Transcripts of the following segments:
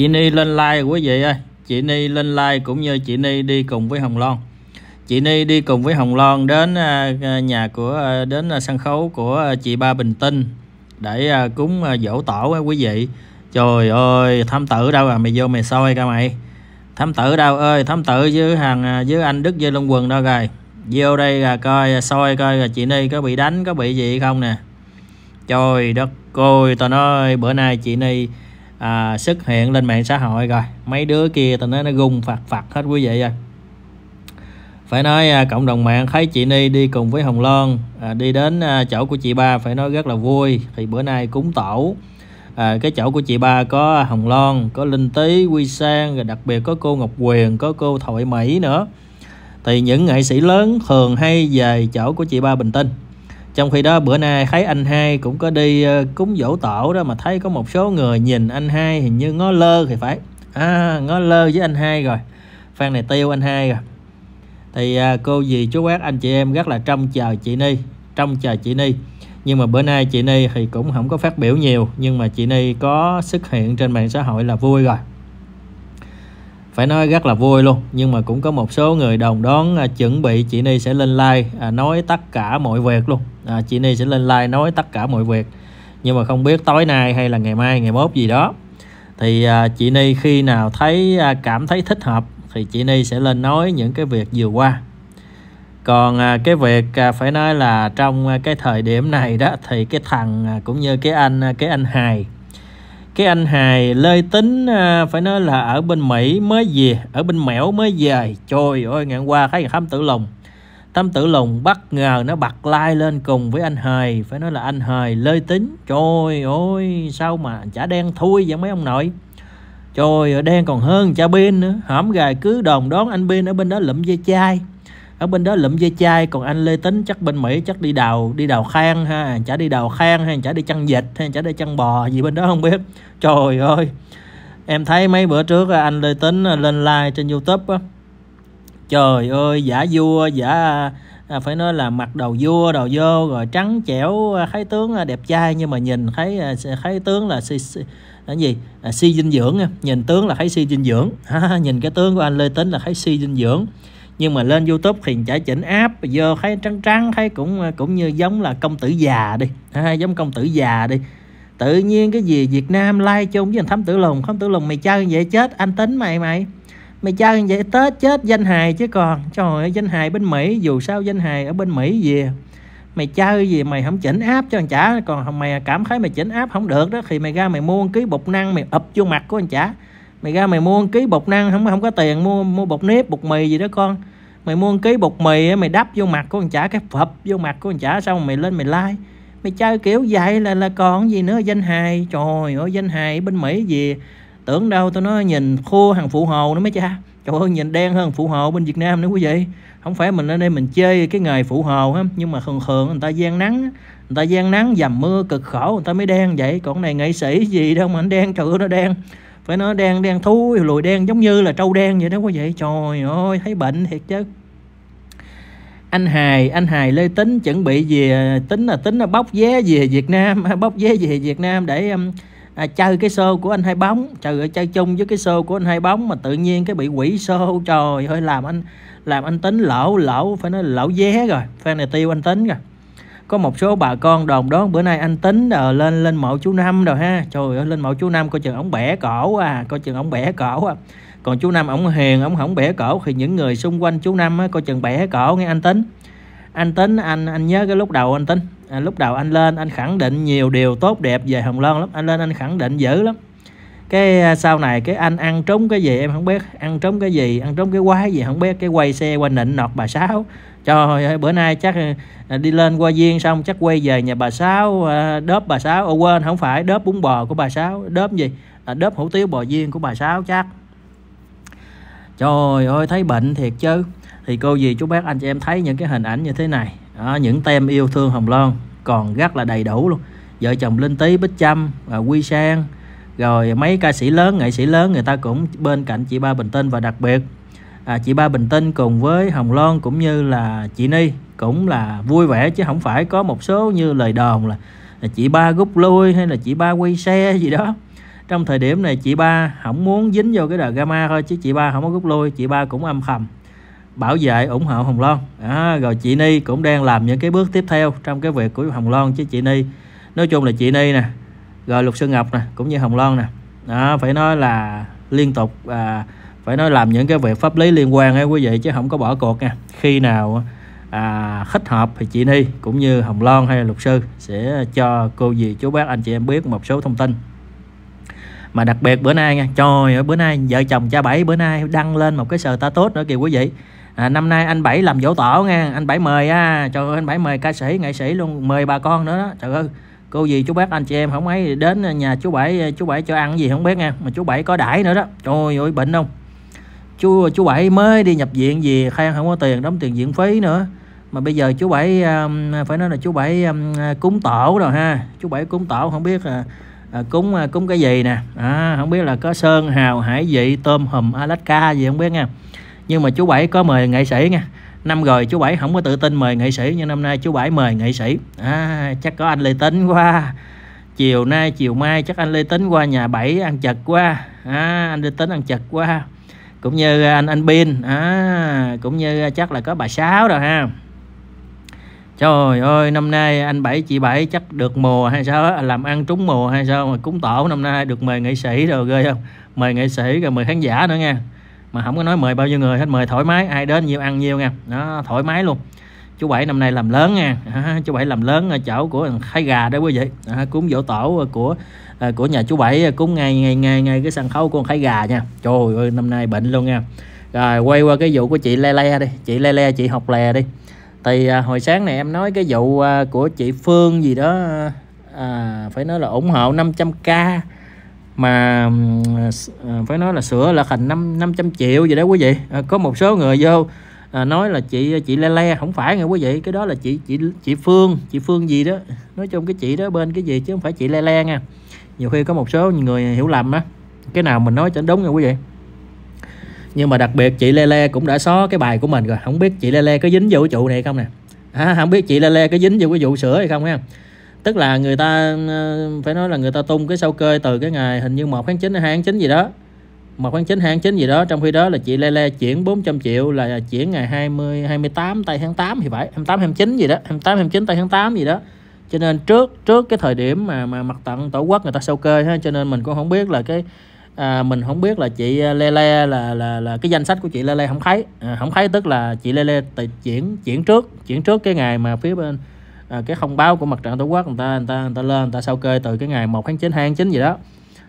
chị Ni lên like quý vị ơi chị Ni lên like cũng như chị Ni đi cùng với Hồng Loan chị Ni đi cùng với Hồng Loan đến à, à, nhà của à, đến sân khấu của chị Ba Bình Tinh để cúng dỗ tổ quý vị trời ơi thám tử đâu à mày vô mày soi cả mày thám tử đâu ơi thám tử với hàng với anh Đức với Long Quần đâu rồi vô đây là coi soi coi là chị Ni có bị đánh có bị gì không nè trời đất coi, tao nói bữa nay chị Ni à, xuất hiện lên mạng xã hội rồi mấy đứa kia tao nói nó gung phạt phạt hết quý vị rồi phải nói à, cộng đồng mạng thấy chị Ni đi cùng với Hồng Loan à, đi đến à, chỗ của chị ba phải nói rất là vui thì bữa nay cúng tổ à, cái chỗ của chị ba có Hồng Loan có Linh Tý Quy Sang rồi đặc biệt có cô Ngọc Quyền có cô Thoại Mỹ nữa thì những nghệ sĩ lớn thường hay về chỗ của chị ba Bình Tinh trong khi đó bữa nay thấy anh hai cũng có đi ờ, cúng dỗ tổ đó mà thấy có một số người nhìn anh hai hình như ngó lơ thì phải à, ngó lơ với anh hai rồi phan này tiêu anh hai rồi thì à, cô dì chú bác anh chị em rất là trông chờ chị ni trông chờ chị ni nhưng mà bữa nay chị ni thì cũng không có phát biểu nhiều nhưng mà chị ni có xuất hiện trên mạng xã hội là vui rồi phải nói rất là vui luôn nhưng mà cũng có một số người đồng đoán à, chuẩn bị chị Ni sẽ lên like à, nói tất cả mọi việc luôn à, chị Ni sẽ lên like nói tất cả mọi việc nhưng mà không biết tối nay hay là ngày mai ngày mốt gì đó thì à, chị Ni khi nào thấy à, cảm thấy thích hợp thì chị Ni sẽ lên nói những cái việc vừa qua còn à, cái việc à, phải nói là trong à, cái thời điểm này đó thì cái thằng à, cũng như cái anh à, cái anh hài cái anh hài lê tính à, phải nói là ở bên mỹ mới về ở bên mẻo mới về trời ơi ngày qua thấy thám tử lùng thám tử lùng bất ngờ nó bật like lên cùng với anh hài phải nói là anh hài lê tính trời ơi sao mà chả đen thui vậy mấy ông nội trời ơi đen còn hơn cha bên nữa hổm gài cứ đòn đón anh bên ở bên đó lụm dây chai ở bên đó lụm dây chai còn anh lê tính chắc bên mỹ chắc đi đào đi đào khang ha chả đi đào khang hay chả đi chăn vịt hay chả đi chăn bò gì bên đó không biết trời ơi em thấy mấy bữa trước anh lê tính lên like trên youtube á trời ơi giả vua giả à, phải nói là mặc đầu vua đầu vô rồi trắng trẻo à, khái tướng à, đẹp trai nhưng mà nhìn thấy à, khái tướng là si, si là gì à, si dinh dưỡng nhìn tướng là thấy si dinh dưỡng nhìn cái tướng của anh lê tính là thấy si dinh dưỡng nhưng mà lên youtube thì chả chỉnh áp giờ thấy trắng trắng thấy cũng cũng như giống là công tử già đi ha, giống công tử già đi tự nhiên cái gì việt nam like chung với anh thám tử lùng thám tử lùng mày chơi vậy chết anh tính mày mày mày chơi vậy tết chết danh hài chứ còn trời ơi danh hài bên mỹ dù sao danh hài ở bên mỹ gì à. mày chơi gì mày không chỉnh áp cho anh chả còn mày cảm thấy mày chỉnh áp không được đó thì mày ra mày mua ký bột năng mày ụp vô mặt của anh chả mày ra mày mua một ký bột năng không không có tiền mua mua bột nếp bột mì gì đó con mày mua một ký bột mì mày đắp vô mặt của con chả cái phập vô mặt của con chả xong mày lên mày like mày chơi kiểu vậy là là còn gì nữa danh hài trời ơi danh hài bên mỹ gì tưởng đâu tôi nói nhìn khô hàng phụ hồ nữa mấy cha trời ơi nhìn đen hơn phụ hồ bên việt nam nữa quý vị không phải mình ở đây mình chơi cái nghề phụ hồ á nhưng mà thường thường người ta gian nắng người ta gian nắng dầm mưa cực khổ người ta mới đen vậy còn này nghệ sĩ gì đâu mà anh đen trời ơi nó đen phải nói đen đen thui lùi đen giống như là trâu đen vậy đó quý vị trời ơi thấy bệnh thiệt chứ anh hài anh hài lê tính chuẩn bị về tính là tính là bóc vé về việt nam à, bóc vé về việt nam để um, à, chơi cái show của anh hai bóng trời chơi chung với cái show của anh hai bóng mà tự nhiên cái bị quỷ show trời ơi làm anh làm anh tính lỗ lỗ phải nói lỗ vé rồi fan này tiêu anh tính rồi có một số bà con đồn đón bữa nay anh tính ờ, lên lên mộ chú năm rồi ha trời ơi lên mộ chú năm coi chừng ổng bẻ cổ à coi chừng ổng bẻ cổ à còn chú năm ổng hiền ổng không bẻ cổ thì những người xung quanh chú năm á, coi chừng bẻ cổ nghe anh tính anh tính anh anh nhớ cái lúc đầu anh tính à, lúc đầu anh lên anh khẳng định nhiều điều tốt đẹp về hồng loan lắm anh lên anh khẳng định dữ lắm cái à, sau này cái anh ăn trúng cái gì em không biết ăn trúng cái gì ăn trúng cái quái gì không biết cái quay xe qua nịnh nọt bà sáu trời ơi bữa nay chắc à, à, đi lên qua viên xong chắc quay về nhà bà sáu đớp bà sáu ô quên không phải đớp bún bò của bà sáu đớp gì đớp hủ tiếu bò viên của bà sáu chắc trời ơi thấy bệnh thiệt chứ thì cô gì chú bác anh chị em thấy những cái hình ảnh như thế này đó, những tem yêu thương hồng loan còn rất là đầy đủ luôn vợ chồng linh tý bích trâm quy sang rồi mấy ca sĩ lớn nghệ sĩ lớn người ta cũng bên cạnh chị ba bình tinh và đặc biệt à, chị ba bình tinh cùng với hồng loan cũng như là chị ni cũng là vui vẻ chứ không phải có một số như lời đồn là, là chị ba rút lui hay là chị ba quay xe gì đó trong thời điểm này chị ba không muốn dính vô cái đợt gamma thôi chứ chị ba không có rút lui chị ba cũng âm thầm bảo vệ ủng hộ hồng loan à, rồi chị ni cũng đang làm những cái bước tiếp theo trong cái việc của hồng loan chứ chị ni nói chung là chị ni nè rồi luật sư ngọc nè cũng như hồng loan nè đó phải nói là liên tục và phải nói làm những cái việc pháp lý liên quan ấy quý vị chứ không có bỏ cuộc nha khi nào à, thích hợp thì chị Ni cũng như Hồng Loan hay luật sư sẽ cho cô dì chú bác anh chị em biết một số thông tin mà đặc biệt bữa nay nha trời ơi bữa nay vợ chồng cha bảy bữa nay đăng lên một cái sờ ta tốt nữa kìa quý vị à, năm nay anh bảy làm dỗ tổ nha anh bảy mời á à. trời ơi anh bảy mời ca sĩ nghệ sĩ luôn mời bà con nữa đó trời ơi cô gì chú bác anh chị em không ấy đến nhà chú bảy chú bảy cho ăn gì không biết nha mà chú bảy có đãi nữa đó trời ơi bệnh không chú chú bảy mới đi nhập viện về khang không có tiền đóng tiền viện phí nữa mà bây giờ chú bảy um, phải nói là chú bảy um, cúng tổ rồi ha chú bảy cúng tổ không biết là à, cúng à, cúng cái gì nè à, không biết là có sơn hào hải vị tôm hùm alaska gì không biết nha nhưng mà chú bảy có mời nghệ sĩ nha năm rồi chú bảy không có tự tin mời nghệ sĩ nhưng năm nay chú bảy mời nghệ sĩ à, chắc có anh lê tính qua chiều nay chiều mai chắc anh lê tính qua nhà bảy ăn chật quá à, anh lê tính ăn chật quá cũng như anh anh pin à, cũng như chắc là có bà sáu rồi ha trời ơi năm nay anh bảy chị bảy chắc được mùa hay sao làm ăn trúng mùa hay sao mà cúng tổ năm nay được mời nghệ sĩ rồi ghê không mời nghệ sĩ rồi mời khán giả nữa nha mà không có nói mời bao nhiêu người hết mời thoải mái ai đến nhiều ăn nhiều nha nó thoải mái luôn chú bảy năm nay làm lớn nha chú bảy làm lớn ở ờ, chỗ của khai gà đó quý vị cúng dỗ tổ ờ, của ờ, của nhà chú bảy cúng ngay ngay ngay ngay cái sân khấu của khai gà nha trời ơi năm nay bệnh luôn nha rồi quay qua cái vụ của chị le le đi chị le le chị học lè đi thì à, hồi sáng này em nói cái vụ à, của chị phương gì đó à, phải nói là ủng hộ 500k mà à, phải nói là sửa là thành 5 500 triệu gì đó quý vị à, có một số người vô à, nói là chị chị le le không phải nghe quý vị cái đó là chị chị chị Phương chị Phương gì đó nói chung cái chị đó bên cái gì chứ không phải chị le le nha nhiều khi có một số người hiểu lầm á cái nào mình nói cho đúng nha quý vị nhưng mà đặc biệt chị Lê Lê cũng đã xóa cái bài của mình rồi không biết chị Lê Lê có dính vô cái vụ này không nè à, không biết chị Lê Lê có dính vô cái vụ sửa hay không nha tức là người ta ờ, phải nói là người ta tung cái sao cơi từ cái ngày hình như một tháng chín hay tháng chín gì đó một tháng chín 2 tháng chín gì đó trong khi đó là chị Lê Lê chuyển 400 triệu là chuyển ngày 20 28 tây tháng 8 thì phải 28 29 gì đó 28 29 tây tháng 8 gì đó cho nên trước trước cái thời điểm mà mà mặt tận tổ quốc người ta sao cơi ha cho nên mình cũng không biết là cái à, mình không biết là chị Lê Lê là là là cái danh sách của chị Lê Lê không thấy à, không thấy tức là chị Lê Lê chuyển chuyển trước chuyển trước cái ngày mà phía bên à, cái thông báo của mặt trận tổ quốc người ta người ta người ta lên người ta sao kê từ cái ngày 1 tháng 9 2 tháng 9 gì đó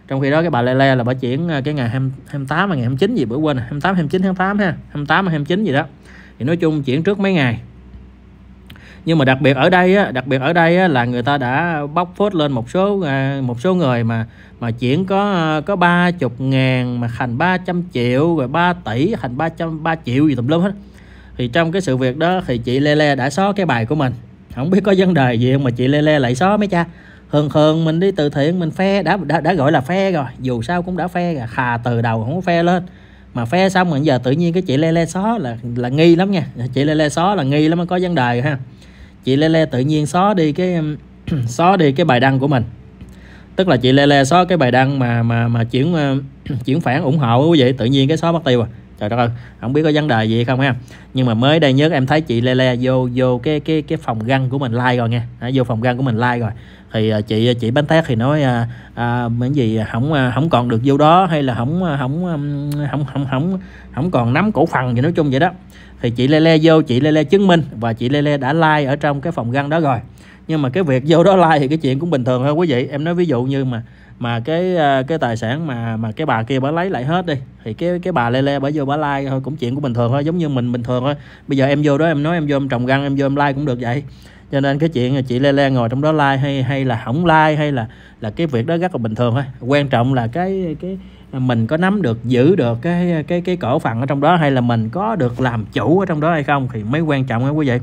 trong khi đó cái bà Lê Lê là bà chuyển à, cái ngày 28 và ngày 29 gì bữa quên 28 29 tháng 8 ha 28 và 29 gì đó thì nói chung chuyển trước mấy ngày nhưng mà đặc biệt ở đây á, đặc biệt ở đây á, là người ta đã bóc phốt lên một số à, một số người mà mà chuyển có à, có ba chục ngàn mà thành 300 triệu rồi 3 tỷ thành 300 3 triệu gì tùm lum hết thì trong cái sự việc đó thì chị Lê Lê đã xóa cái bài của mình không biết có vấn đề gì không mà chị lê lê lại xó mấy cha thường thường mình đi từ thiện mình phe đã đã, đã gọi là phe rồi dù sao cũng đã phe rồi khà từ đầu không có phe lên mà phe xong rồi giờ tự nhiên cái chị lê lê xó là là nghi lắm nha chị lê lê xó là nghi lắm có vấn đề rồi ha chị lê lê tự nhiên xó đi cái xó đi cái bài đăng của mình tức là chị lê lê xó cái bài đăng mà mà mà chuyển ờ, chuyển phản ủng hộ quý vị tự nhiên cái xó mất tiêu à trời đất ơi không biết có vấn đề gì hay không ha nhưng mà mới đây nhất em thấy chị Lê Lê vô vô cái cái cái phòng găng của mình like rồi nha à, vô phòng găng của mình like rồi thì à, chị chị bánh tét thì nói à, à, cái gì à, không à, không còn được vô đó hay là không không không không không không còn nắm cổ phần gì nói chung vậy đó thì chị Lê Lê vô chị Lê Lê chứng minh và chị Lê Lê đã like ở trong cái phòng găng đó rồi nhưng mà cái việc vô đó like thì cái chuyện cũng bình thường thôi quý vị em nói ví dụ như mà mà cái ờ, cái tài sản mà mà cái bà kia bà lấy lại hết đi thì cái cái bà lê lê bà vô bà like thôi cũng chuyện của bình thường thôi giống như mình bình thường thôi bây giờ em vô đó em nói em vô em trồng găng em vô em like cũng được vậy cho nên cái chuyện là chị lê lê ngồi trong đó like hay hay là không like hay là là cái việc đó rất là bình thường thôi quan trọng là cái cái mình có nắm được giữ được cái cái cái cổ phần ở trong đó hay là mình có được làm chủ ở trong đó hay không thì mới quan trọng á quý vị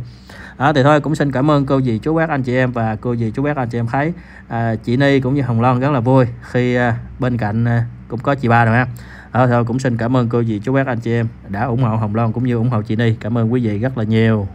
đó à, thì thôi cũng xin cảm ơn cô dì chú bác anh chị em và cô dì chú bác anh chị em thấy à, chị Ni cũng như Hồng Loan rất là vui khi à, bên cạnh à, cũng có chị ba rồi ha à, thôi cũng xin cảm ơn cô dì chú bác anh chị em đã ủng hộ Hồng Loan cũng như ủng hộ chị Ni cảm ơn quý vị rất là nhiều